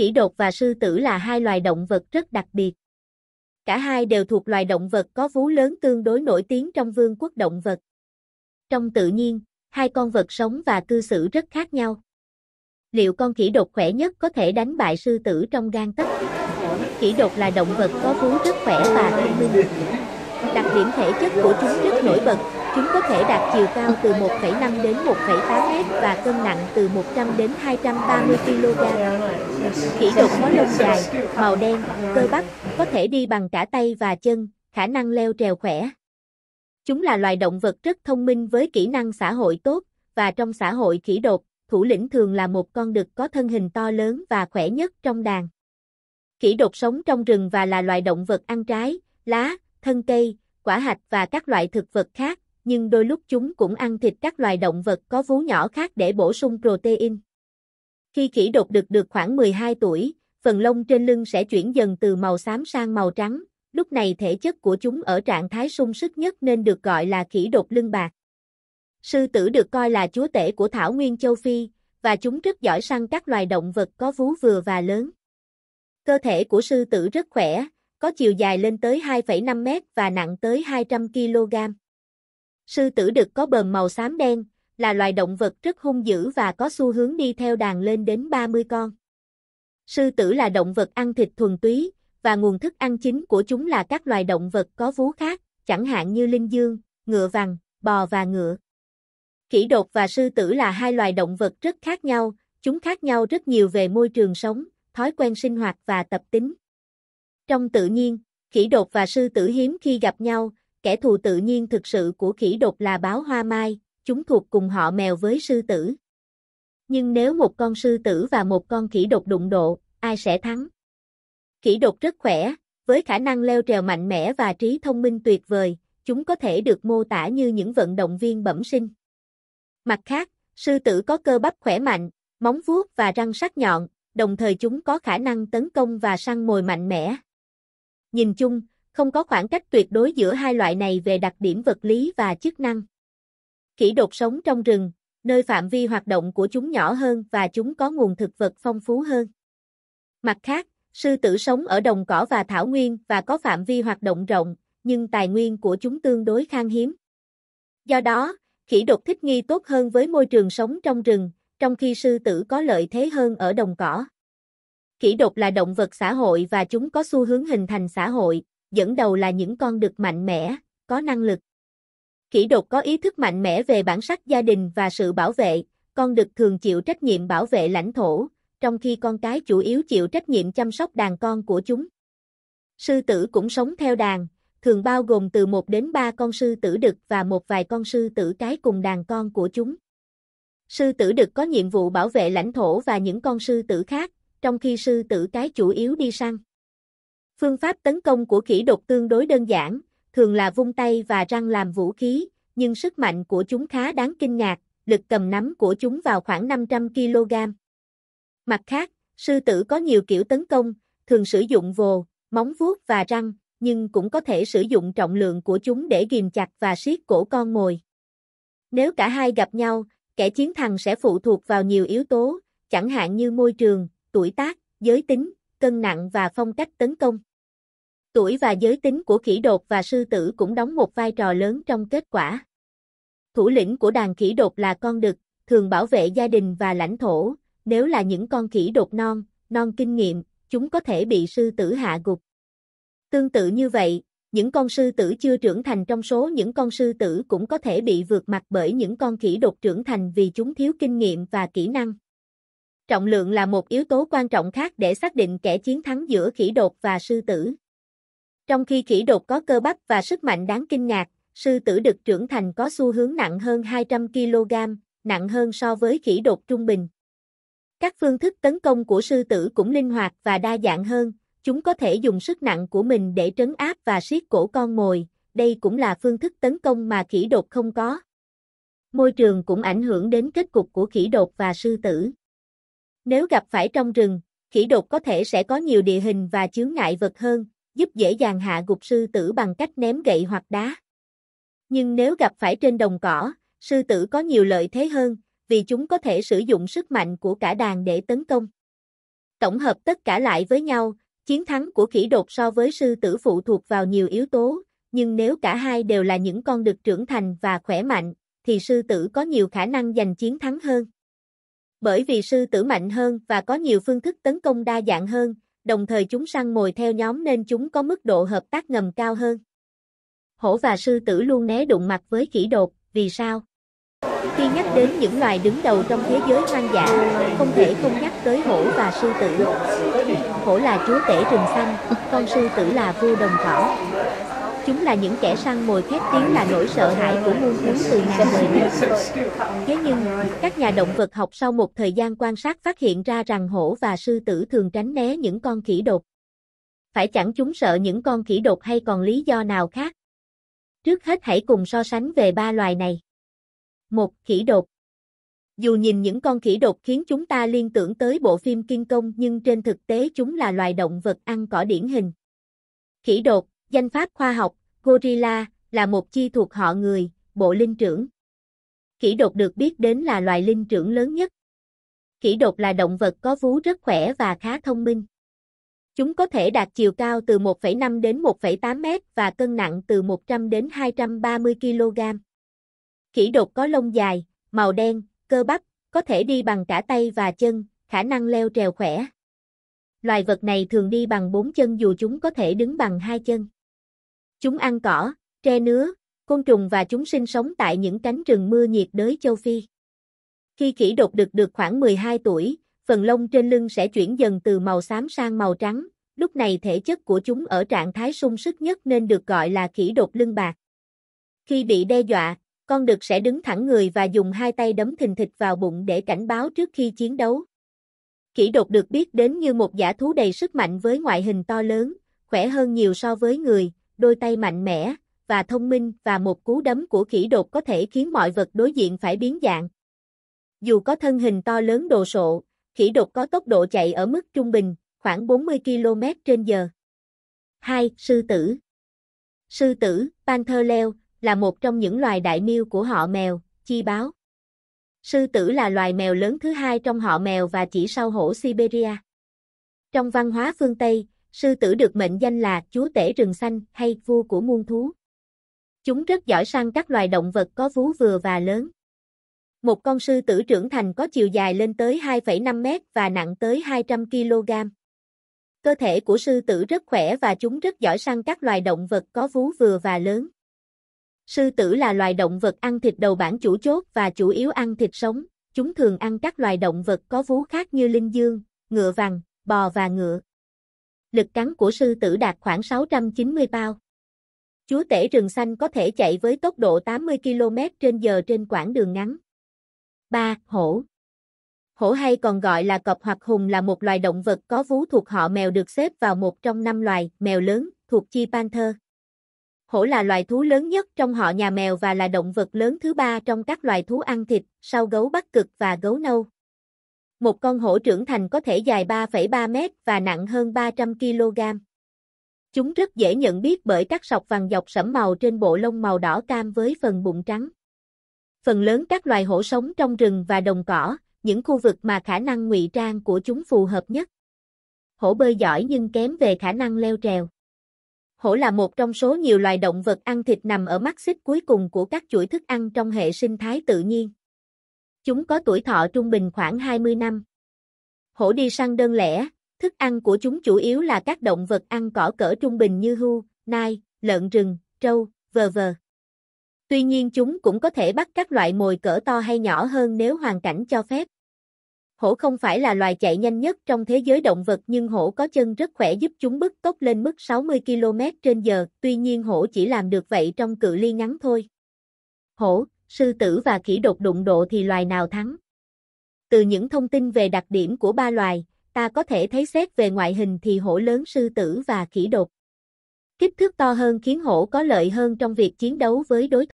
kỷ đột và sư tử là hai loài động vật rất đặc biệt. Cả hai đều thuộc loài động vật có vú lớn tương đối nổi tiếng trong vương quốc động vật. Trong tự nhiên, hai con vật sống và cư xử rất khác nhau. Liệu con kỷ đột khỏe nhất có thể đánh bại sư tử trong gan tấc? kỷ đột là động vật có vú rất khỏe và thông minh. Đặc điểm thể chất của chúng rất nổi bật, chúng có thể đạt chiều cao từ 1,5 đến 1,8 mét và cân nặng từ 100 đến 230 kg. Khỉ đột có lông dài, màu đen, cơ bắp, có thể đi bằng cả tay và chân, khả năng leo trèo khỏe. Chúng là loài động vật rất thông minh với kỹ năng xã hội tốt, và trong xã hội khỉ đột, thủ lĩnh thường là một con đực có thân hình to lớn và khỏe nhất trong đàn. Khỉ đột sống trong rừng và là loài động vật ăn trái, lá, thân cây, quả hạch và các loại thực vật khác, nhưng đôi lúc chúng cũng ăn thịt các loài động vật có vú nhỏ khác để bổ sung protein. Khi khỉ đột đực được khoảng 12 tuổi, phần lông trên lưng sẽ chuyển dần từ màu xám sang màu trắng, lúc này thể chất của chúng ở trạng thái sung sức nhất nên được gọi là khỉ đột lưng bạc. Sư tử được coi là chúa tể của Thảo Nguyên Châu Phi, và chúng rất giỏi săn các loài động vật có vú vừa và lớn. Cơ thể của sư tử rất khỏe, có chiều dài lên tới 2,5 mét và nặng tới 200 kg. Sư tử đực có bờm màu xám đen, là loài động vật rất hung dữ và có xu hướng đi theo đàn lên đến 30 con. Sư tử là động vật ăn thịt thuần túy, và nguồn thức ăn chính của chúng là các loài động vật có vú khác, chẳng hạn như linh dương, ngựa vằn, bò và ngựa. Kỷ đột và sư tử là hai loài động vật rất khác nhau, chúng khác nhau rất nhiều về môi trường sống, thói quen sinh hoạt và tập tính. Trong tự nhiên, khỉ đột và sư tử hiếm khi gặp nhau, kẻ thù tự nhiên thực sự của khỉ đột là báo hoa mai, chúng thuộc cùng họ mèo với sư tử. Nhưng nếu một con sư tử và một con khỉ đột đụng độ, ai sẽ thắng? Khỉ đột rất khỏe, với khả năng leo trèo mạnh mẽ và trí thông minh tuyệt vời, chúng có thể được mô tả như những vận động viên bẩm sinh. Mặt khác, sư tử có cơ bắp khỏe mạnh, móng vuốt và răng sắc nhọn, đồng thời chúng có khả năng tấn công và săn mồi mạnh mẽ. Nhìn chung, không có khoảng cách tuyệt đối giữa hai loại này về đặc điểm vật lý và chức năng. Khỉ đột sống trong rừng, nơi phạm vi hoạt động của chúng nhỏ hơn và chúng có nguồn thực vật phong phú hơn. Mặt khác, sư tử sống ở đồng cỏ và thảo nguyên và có phạm vi hoạt động rộng, nhưng tài nguyên của chúng tương đối khan hiếm. Do đó, khỉ đột thích nghi tốt hơn với môi trường sống trong rừng, trong khi sư tử có lợi thế hơn ở đồng cỏ. Khỉ đột là động vật xã hội và chúng có xu hướng hình thành xã hội, dẫn đầu là những con được mạnh mẽ, có năng lực. Khỉ đột có ý thức mạnh mẽ về bản sắc gia đình và sự bảo vệ, con đực thường chịu trách nhiệm bảo vệ lãnh thổ, trong khi con cái chủ yếu chịu trách nhiệm chăm sóc đàn con của chúng. Sư tử cũng sống theo đàn, thường bao gồm từ 1 đến 3 con sư tử đực và một vài con sư tử cái cùng đàn con của chúng. Sư tử đực có nhiệm vụ bảo vệ lãnh thổ và những con sư tử khác, trong khi sư tử cái chủ yếu đi săn. Phương pháp tấn công của khỉ đột tương đối đơn giản, thường là vung tay và răng làm vũ khí, nhưng sức mạnh của chúng khá đáng kinh ngạc, lực cầm nắm của chúng vào khoảng 500 kg. Mặt khác, sư tử có nhiều kiểu tấn công, thường sử dụng vồ, móng vuốt và răng, nhưng cũng có thể sử dụng trọng lượng của chúng để ghim chặt và siết cổ con mồi. Nếu cả hai gặp nhau, kẻ chiến thắng sẽ phụ thuộc vào nhiều yếu tố, chẳng hạn như môi trường, tuổi tác, giới tính, cân nặng và phong cách tấn công. Tuổi và giới tính của khỉ đột và sư tử cũng đóng một vai trò lớn trong kết quả. Thủ lĩnh của đàn khỉ đột là con đực, thường bảo vệ gia đình và lãnh thổ, nếu là những con khỉ đột non, non kinh nghiệm, chúng có thể bị sư tử hạ gục. Tương tự như vậy, những con sư tử chưa trưởng thành trong số những con sư tử cũng có thể bị vượt mặt bởi những con khỉ đột trưởng thành vì chúng thiếu kinh nghiệm và kỹ năng trọng lượng là một yếu tố quan trọng khác để xác định kẻ chiến thắng giữa khỉ đột và sư tử. Trong khi khỉ đột có cơ bắp và sức mạnh đáng kinh ngạc, sư tử đực trưởng thành có xu hướng nặng hơn 200 kg, nặng hơn so với khỉ đột trung bình. Các phương thức tấn công của sư tử cũng linh hoạt và đa dạng hơn, chúng có thể dùng sức nặng của mình để trấn áp và siết cổ con mồi, đây cũng là phương thức tấn công mà khỉ đột không có. Môi trường cũng ảnh hưởng đến kết cục của khỉ đột và sư tử. Nếu gặp phải trong rừng, khỉ đột có thể sẽ có nhiều địa hình và chướng ngại vật hơn, giúp dễ dàng hạ gục sư tử bằng cách ném gậy hoặc đá. Nhưng nếu gặp phải trên đồng cỏ, sư tử có nhiều lợi thế hơn, vì chúng có thể sử dụng sức mạnh của cả đàn để tấn công. Tổng hợp tất cả lại với nhau, chiến thắng của khỉ đột so với sư tử phụ thuộc vào nhiều yếu tố, nhưng nếu cả hai đều là những con được trưởng thành và khỏe mạnh, thì sư tử có nhiều khả năng giành chiến thắng hơn bởi vì sư tử mạnh hơn và có nhiều phương thức tấn công đa dạng hơn, đồng thời chúng săn mồi theo nhóm nên chúng có mức độ hợp tác ngầm cao hơn. Hổ và sư tử luôn né đụng mặt với kỹ đột, vì sao? Khi nhắc đến những loài đứng đầu trong thế giới hoang dã, không thể không nhắc tới hổ và sư tử. Hổ là chúa tể rừng xanh, con sư tử là vua đồng thỏ. Chúng là những kẻ săn mồi khét tiếng là nỗi sợ hãi của muôn thú từ ngàn đời nay. Thế nhưng, các nhà động vật học sau một thời gian quan sát phát hiện ra rằng hổ và sư tử thường tránh né những con khỉ đột. Phải chẳng chúng sợ những con khỉ đột hay còn lý do nào khác? Trước hết hãy cùng so sánh về ba loài này. Một, khỉ đột. Dù nhìn những con khỉ đột khiến chúng ta liên tưởng tới bộ phim Kinh Công nhưng trên thực tế chúng là loài động vật ăn cỏ điển hình. Khỉ đột, danh pháp khoa học Gorilla, là một chi thuộc họ người, bộ linh trưởng. Kỷ đột được biết đến là loài linh trưởng lớn nhất. Kỷ đột là động vật có vú rất khỏe và khá thông minh. Chúng có thể đạt chiều cao từ 1,5 đến 1,8 mét và cân nặng từ 100 đến 230 kg. Kỷ đột có lông dài, màu đen, cơ bắp, có thể đi bằng cả tay và chân, khả năng leo trèo khỏe. Loài vật này thường đi bằng bốn chân dù chúng có thể đứng bằng hai chân. Chúng ăn cỏ, tre nứa, côn trùng và chúng sinh sống tại những cánh rừng mưa nhiệt đới châu Phi. Khi khỉ đột đực được khoảng 12 tuổi, phần lông trên lưng sẽ chuyển dần từ màu xám sang màu trắng, lúc này thể chất của chúng ở trạng thái sung sức nhất nên được gọi là khỉ đột lưng bạc. Khi bị đe dọa, con đực sẽ đứng thẳng người và dùng hai tay đấm thình thịch vào bụng để cảnh báo trước khi chiến đấu. Khỉ đột được biết đến như một giả thú đầy sức mạnh với ngoại hình to lớn, khỏe hơn nhiều so với người, đôi tay mạnh mẽ, và thông minh và một cú đấm của khỉ đột có thể khiến mọi vật đối diện phải biến dạng. Dù có thân hình to lớn đồ sộ, khỉ đột có tốc độ chạy ở mức trung bình, khoảng 40 km trên giờ. 2. Sư tử Sư tử, Panther leo, là một trong những loài đại miêu của họ mèo, chi báo. Sư tử là loài mèo lớn thứ hai trong họ mèo và chỉ sau hổ Siberia. Trong văn hóa phương Tây, sư tử được mệnh danh là chúa tể rừng xanh hay vua của muôn thú. Chúng rất giỏi săn các loài động vật có vú vừa và lớn. Một con sư tử trưởng thành có chiều dài lên tới 2,5 mét và nặng tới 200 kg. Cơ thể của sư tử rất khỏe và chúng rất giỏi săn các loài động vật có vú vừa và lớn. Sư tử là loài động vật ăn thịt đầu bản chủ chốt và chủ yếu ăn thịt sống. Chúng thường ăn các loài động vật có vú khác như linh dương, ngựa vằn, bò và ngựa lực cắn của sư tử đạt khoảng 690 bao. Chúa tể rừng xanh có thể chạy với tốc độ 80 km trên giờ trên quãng đường ngắn. 3. Hổ Hổ hay còn gọi là cọp hoặc hùng là một loài động vật có vú thuộc họ mèo được xếp vào một trong năm loài mèo lớn, thuộc chi panther. Hổ là loài thú lớn nhất trong họ nhà mèo và là động vật lớn thứ ba trong các loài thú ăn thịt, sau gấu bắc cực và gấu nâu. Một con hổ trưởng thành có thể dài 3,3 mét và nặng hơn 300 kg. Chúng rất dễ nhận biết bởi các sọc vàng dọc sẫm màu trên bộ lông màu đỏ cam với phần bụng trắng. Phần lớn các loài hổ sống trong rừng và đồng cỏ, những khu vực mà khả năng ngụy trang của chúng phù hợp nhất. Hổ bơi giỏi nhưng kém về khả năng leo trèo. Hổ là một trong số nhiều loài động vật ăn thịt nằm ở mắt xích cuối cùng của các chuỗi thức ăn trong hệ sinh thái tự nhiên. Chúng có tuổi thọ trung bình khoảng 20 năm. Hổ đi săn đơn lẻ, thức ăn của chúng chủ yếu là các động vật ăn cỏ cỡ trung bình như hưu, nai, lợn rừng, trâu, vờ vờ. Tuy nhiên chúng cũng có thể bắt các loại mồi cỡ to hay nhỏ hơn nếu hoàn cảnh cho phép. Hổ không phải là loài chạy nhanh nhất trong thế giới động vật nhưng hổ có chân rất khỏe giúp chúng bứt tốc lên mức 60 km trên giờ. tuy nhiên hổ chỉ làm được vậy trong cự ly ngắn thôi. Hổ, sư tử và khỉ đột đụng độ thì loài nào thắng. Từ những thông tin về đặc điểm của ba loài, ta có thể thấy xét về ngoại hình thì hổ lớn sư tử và khỉ đột. Kích thước to hơn khiến hổ có lợi hơn trong việc chiến đấu với đối thủ.